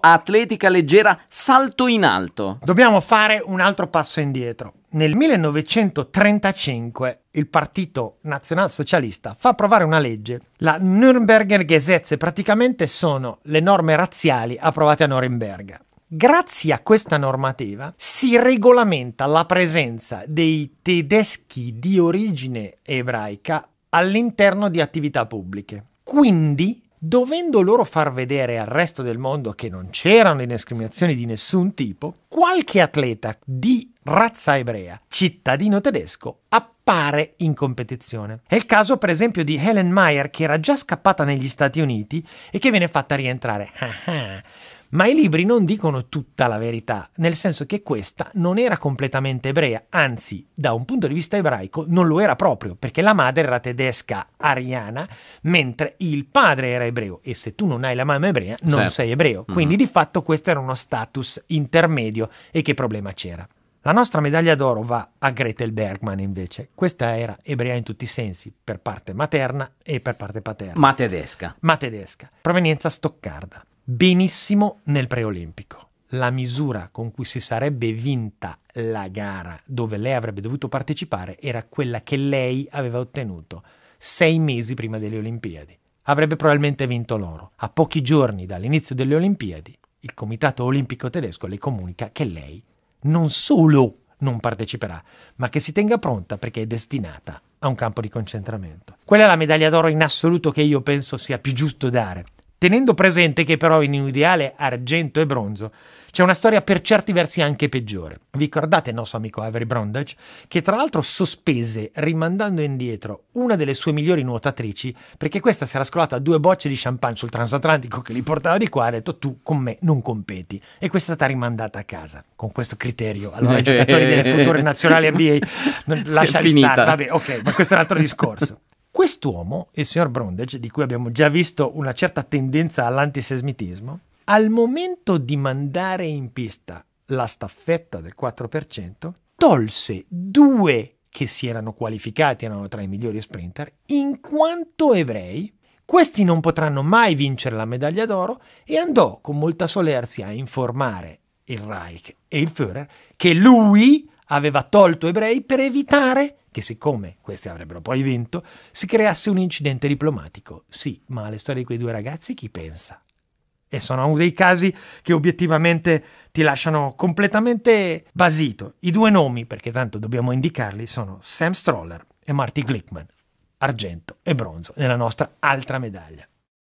atletica leggera salto in alto. Dobbiamo fare un altro passo indietro. Nel 1935 il Partito Nazionalsocialista fa approvare una legge, la Nürnberger Gesetze, praticamente sono le norme razziali approvate a Norimberga. Grazie a questa normativa si regolamenta la presenza dei tedeschi di origine ebraica all'interno di attività pubbliche. Quindi dovendo loro far vedere al resto del mondo che non c'erano discriminazioni di nessun tipo, qualche atleta di razza ebrea, cittadino tedesco, appare in competizione. È il caso per esempio di Helen Mayer che era già scappata negli Stati Uniti e che viene fatta rientrare. Ah, ah. Ma i libri non dicono tutta la verità, nel senso che questa non era completamente ebrea, anzi, da un punto di vista ebraico non lo era proprio, perché la madre era tedesca ariana, mentre il padre era ebreo e se tu non hai la mamma ebrea non certo. sei ebreo. Mhm. Quindi mm-hmm. di fatto questo era uno status intermedio e che problema c'era? La nostra medaglia d'oro va a Gretel Bergman invece. Questa era ebrea in tutti i sensi, per parte materna e per parte paterna. Ma tedesca. Ma tedesca. Provenienza stoccarda benissimo nel preolimpico. La misura con cui si sarebbe vinta la gara dove lei avrebbe dovuto partecipare era quella che lei aveva ottenuto sei mesi prima delle Olimpiadi. Avrebbe probabilmente vinto l'oro. A pochi giorni dall'inizio delle Olimpiadi, il Comitato Olimpico tedesco le comunica che lei non solo non parteciperà, ma che si tenga pronta perché è destinata a un campo di concentramento. Quella è la medaglia d'oro in assoluto che io penso sia più giusto dare tenendo presente che però in un ideale argento e bronzo c'è una storia per certi versi anche peggiore. Vi ricordate il nostro amico Avery Brondage, che tra l'altro sospese, rimandando indietro, una delle sue migliori nuotatrici, perché questa si era scolata due bocce di champagne sul transatlantico che li portava di qua e ha detto tu con me non competi. E questa è stata rimandata a casa, con questo criterio. Allora i giocatori delle future nazionali NBA lasciali stare, vabbè, ok, ma questo è un altro discorso. Quest'uomo, il signor Brundage, di cui abbiamo già visto una certa tendenza all'antisemitismo, al momento di mandare in pista la staffetta del 4%, tolse due che si erano qualificati, erano tra i migliori sprinter, in quanto ebrei, questi non potranno mai vincere la medaglia d'oro e andò con molta solerzia a informare il Reich e il Führer che lui aveva tolto ebrei per evitare che siccome questi avrebbero poi vinto, si creasse un incidente diplomatico. Sì, ma alle storie di quei due ragazzi chi pensa? E sono uno dei casi che obiettivamente ti lasciano completamente basito. I due nomi, perché tanto dobbiamo indicarli, sono Sam Stroller e Marty Glickman, argento e bronzo, nella nostra altra medaglia.